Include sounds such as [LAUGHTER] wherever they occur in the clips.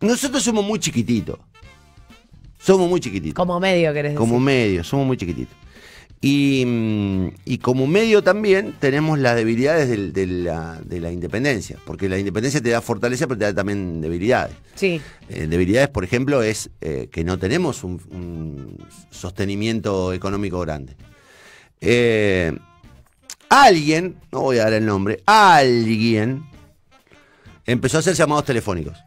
Nosotros somos muy chiquititos. Somos muy chiquititos. Como medio, querés decir. Como medio, somos muy chiquititos. Mm, y, como medio también tenemos las debilidades de, la, independencia, porque la independencia te da fortaleza, pero te da también debilidades. Sí. Eh, debilidades, por ejemplo, es eh, que no tenemos un, sostenimiento económico grande. Eh, alguien, no voy a dar el nombre, alguien empezó a hacer llamados telefónicos.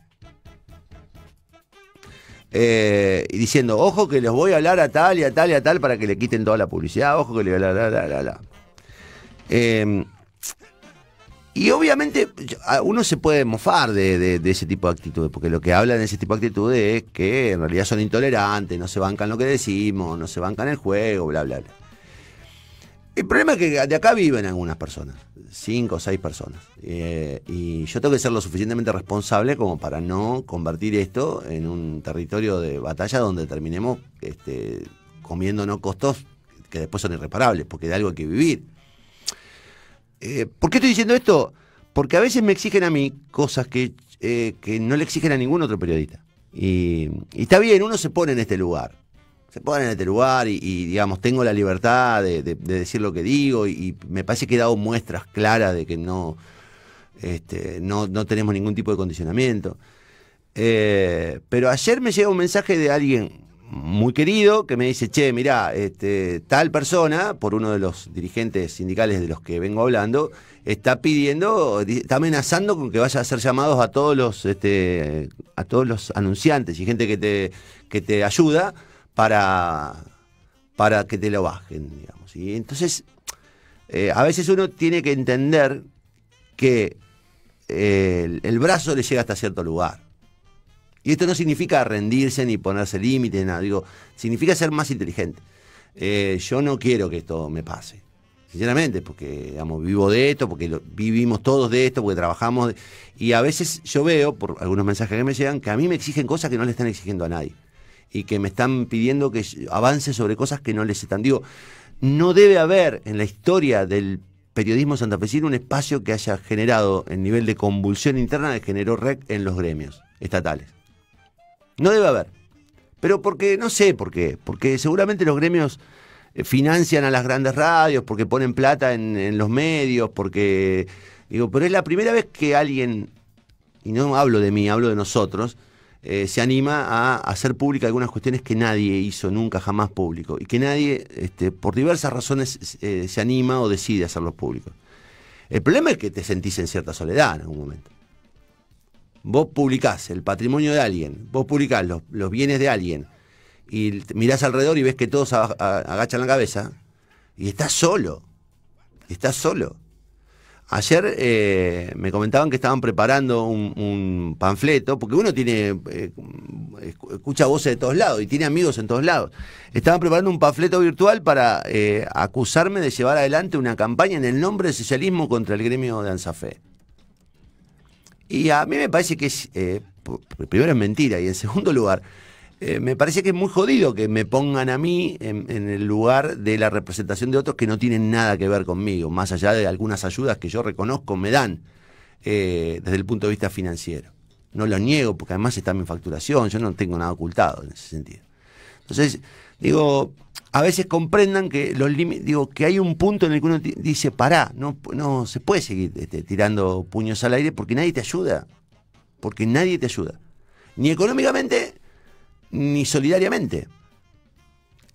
Eh, y diciendo, ojo que les voy a hablar a tal y a tal y a tal para que le quiten toda la publicidad, ojo que le voy a hablar, la, la, em, y obviamente uno se puede mofar de, de, ese tipo de actitudes, porque lo que hablan de ese tipo de actitudes es que en realidad son intolerantes, no se bancan lo que decimos, no se bancan el juego, bla, bla, bla. El problema es que de acá viven algunas personas, cinco o seis personas. Eh, y yo tengo que ser lo suficientemente responsable como para no convertir esto en un territorio de batalla donde terminemos este, comiéndonos costos que después son irreparables, porque de algo hay que vivir. Eh, ¿Por qué estoy diciendo esto? Porque a veces me exigen a mí cosas que, eh, no le exigen a ningún otro periodista. y está bien, uno se pone en este lugar se ponen en este lugar y, digamos, tengo la libertad de, decir lo que digo y, me parece que he dado muestras claras de que no, este, no, tenemos ningún tipo de condicionamiento. Eh, pero ayer me llega un mensaje de alguien muy querido que me dice, che, mirá, este, tal persona, por uno de los dirigentes sindicales de los que vengo hablando, está pidiendo, está amenazando con que vaya a ser llamados a todos los, este, a todos los anunciantes y gente que te, que te ayuda para, para que te lo bajen, digamos. Y entonces, eh, a veces uno tiene que entender que eh, el, brazo le llega hasta cierto lugar. Y esto no significa rendirse ni ponerse límites, nada. Digo, significa ser más inteligente. Eh, yo no quiero que esto me pase. Sinceramente, porque digamos, vivo de esto, porque vivimos todos de esto, porque trabajamos. y a veces yo veo, por algunos mensajes que me llegan, que a mí me exigen cosas que no le están exigiendo a nadie y que me están pidiendo que avance sobre cosas que no les están. Digo, no debe haber en la historia del periodismo santafesino un espacio que haya generado el nivel de convulsión interna que generó REC en los gremios estatales. No debe haber. Pero porque, no sé por qué, porque seguramente los gremios eh, financian a las grandes radios, porque ponen plata en, en los medios, porque... Digo, pero es la primera vez que alguien, y no hablo de mí, hablo de nosotros, eh, se anima a hacer pública algunas cuestiones que nadie hizo nunca jamás público y que nadie, este, por diversas razones, eh, se anima o decide hacerlos públicos. El problema es que te sentís en cierta soledad en algún momento. Vos publicás el patrimonio de alguien, vos publicás los, los bienes de alguien y mirás alrededor y ves que todos agachan la cabeza y estás solo, estás solo. Ayer eh, me comentaban que estaban preparando un, panfleto, porque uno tiene eh, escucha voces de todos lados y tiene amigos en todos lados. Estaban preparando un panfleto virtual para eh, acusarme de llevar adelante una campaña en el nombre del socialismo contra el gremio de Anzafe. Y a mí me parece que es, primero es mentira y en segundo lugar, eh, me parece que es muy jodido que me pongan a mí en, el lugar de la representación de otros que no tienen nada que ver conmigo, más allá de algunas ayudas que yo reconozco me dan eh, desde el punto de vista financiero. No lo niego porque además está mi facturación, yo no tengo nada ocultado en ese sentido. Entonces, digo, a veces comprendan que los digo, que hay un punto en el que uno dice, pará, no, no se puede seguir este, tirando puños al aire porque nadie te ayuda. Porque nadie te ayuda. Ni económicamente, ni solidariamente.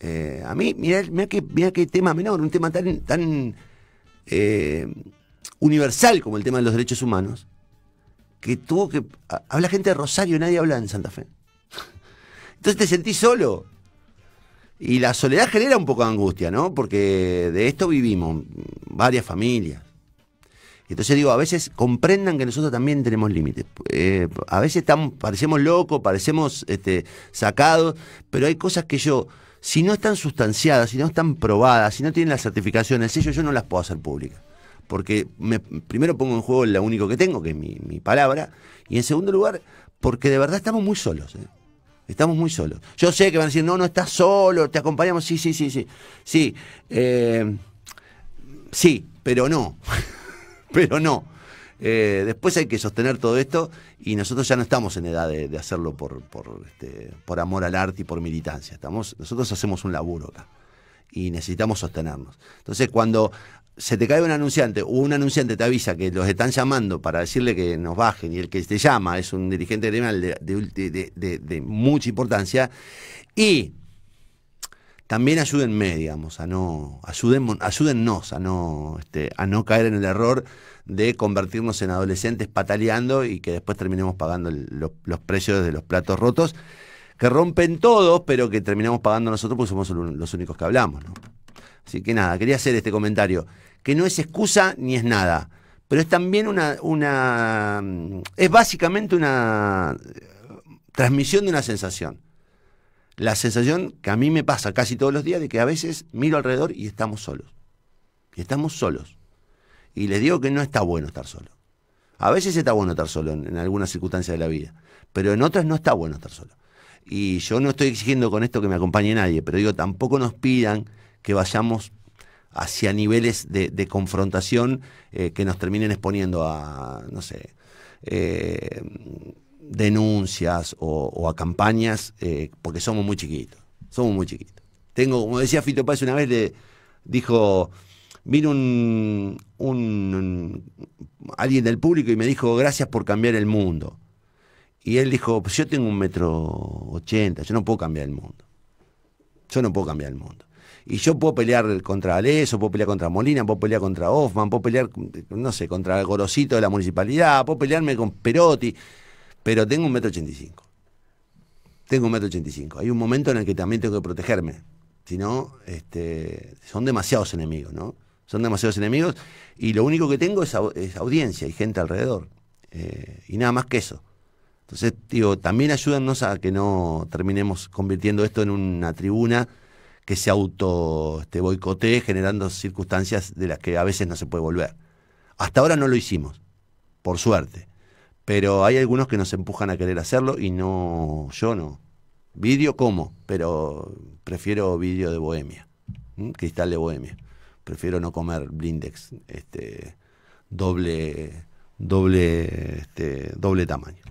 Eh, a mí, mira, mirá, qué, tema menor, un tema tan, eh, universal como el tema de los derechos humanos, que tuvo que... habla gente de Rosario nadie habla en Santa Fe. Entonces te sentís solo. Y la soledad genera un poco de angustia, ¿no? Porque de esto vivimos varias familias. Entonces digo, a veces comprendan que nosotros también tenemos límites. Eh, a veces parecemos locos, parecemos este, sacados, pero hay cosas que yo, si no están sustanciadas, si no están probadas, si no tienen las certificaciones, ellos yo no las puedo hacer públicas. Porque primero pongo en juego lo único que tengo, que es mi, palabra, y en segundo lugar, porque de verdad estamos muy solos. ¿eh? Estamos muy solos. Yo sé que van a decir, no, no estás solo, te acompañamos. Sí, sí, sí, sí. Sí, eh, sí pero no. [LAUGHS] [LAUGHS] pero no. Eh, después hay que sostener todo esto y nosotros ya no estamos en edad de, hacerlo por, este, por, amor al arte y por militancia. Estamos, nosotros hacemos un laburo acá y necesitamos sostenernos. Entonces, cuando se te cae un anunciante o un anunciante te avisa que los están llamando para decirle que nos bajen y el que te llama es un dirigente gremial de, de mucha importancia y también ayúdenme, digamos, a no, ayúdennos a no, este, a no caer en el error de convertirnos en adolescentes pataleando y que después terminemos pagando los, precios de los platos rotos, que rompen todos, pero que terminamos pagando nosotros porque somos los únicos que hablamos. Así que nada, quería hacer este comentario, que no es excusa ni es nada, pero es también una, una es básicamente una eh, transmisión de una sensación la sensación que a mí me pasa casi todos los días de que a veces miro alrededor y estamos solos. Y estamos solos. Y les digo que no está bueno estar solo. A veces está bueno estar solo en, algunas circunstancias de la vida, pero en otras no está bueno estar solo. Y yo no estoy exigiendo con esto que me acompañe nadie, pero digo, tampoco nos pidan que vayamos hacia niveles de, confrontación eh, que nos terminen exponiendo a, no sé, eh, denuncias o, a campañas eh, porque somos muy chiquitos. Somos muy chiquitos. Tengo, como decía Fito Paz una vez, le dijo, vino un, alguien del público y me dijo, gracias por cambiar el mundo. Y él dijo, pues yo tengo un metro ochenta, yo no puedo cambiar el mundo. Yo no puedo cambiar el mundo. Y yo puedo pelear contra Aleso, puedo pelear contra Molina, puedo pelear contra Hoffman, puedo pelear, no sé, contra el Gorosito de la municipalidad, puedo pelearme con Perotti. Pero tengo un metro ochenta y cinco. Tengo un metro ochenta y cinco. Hay un momento en el que también tengo que protegerme. Si no, este, son demasiados enemigos, ¿no? Son demasiados enemigos y lo único que tengo es, audiencia y gente alrededor. Eh, y nada más que eso. Entonces, digo, también ayúdanos a que no terminemos convirtiendo esto en una tribuna que se auto este, boicotee generando circunstancias de las que a veces no se puede volver. Hasta ahora no lo hicimos, por suerte. Pero hay algunos que nos empujan a querer hacerlo y no, yo no. Vídeo como, pero prefiero vídeo de Bohemia, cristal de Bohemia. Prefiero no comer blindex, este, doble, doble, este, doble tamaño.